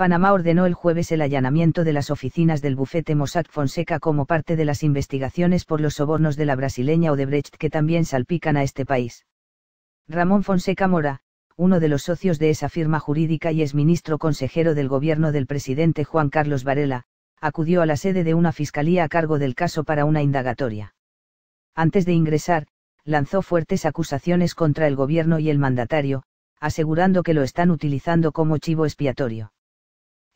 Panamá ordenó el jueves el allanamiento de las oficinas del bufete Mossack Fonseca como parte de las investigaciones por los sobornos de la brasileña Odebrecht que también salpican a este país. Ramón Fonseca Mora, uno de los socios de esa firma jurídica y exministro consejero del gobierno del presidente Juan Carlos Varela, acudió a la sede de una fiscalía a cargo del caso para una indagatoria. Antes de ingresar, lanzó fuertes acusaciones contra el gobierno y el mandatario, asegurando que lo están utilizando como chivo expiatorio.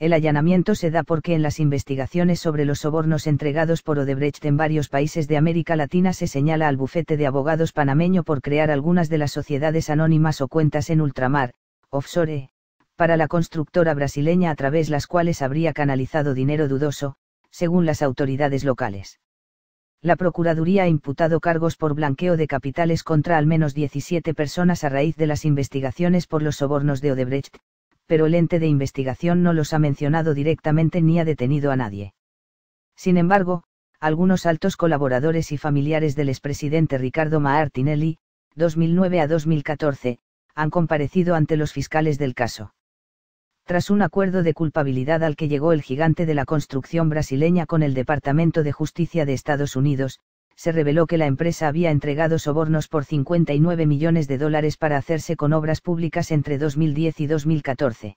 El allanamiento se da porque en las investigaciones sobre los sobornos entregados por Odebrecht en varios países de América Latina se señala al bufete de abogados panameño por crear algunas de las sociedades anónimas o cuentas en ultramar, offshore, para la constructora brasileña a través las cuales habría canalizado dinero dudoso, según las autoridades locales. La Procuraduría ha imputado cargos por blanqueo de capitales contra al menos 17 personas a raíz de las investigaciones por los sobornos de Odebrecht, pero el ente de investigación no los ha mencionado directamente ni ha detenido a nadie. Sin embargo, algunos altos colaboradores y familiares del expresidente Ricardo Maartinelli, 2009 a 2014, han comparecido ante los fiscales del caso. Tras un acuerdo de culpabilidad al que llegó el gigante de la construcción brasileña con el Departamento de Justicia de Estados Unidos, se reveló que la empresa había entregado sobornos por 59 millones de dólares para hacerse con obras públicas entre 2010 y 2014.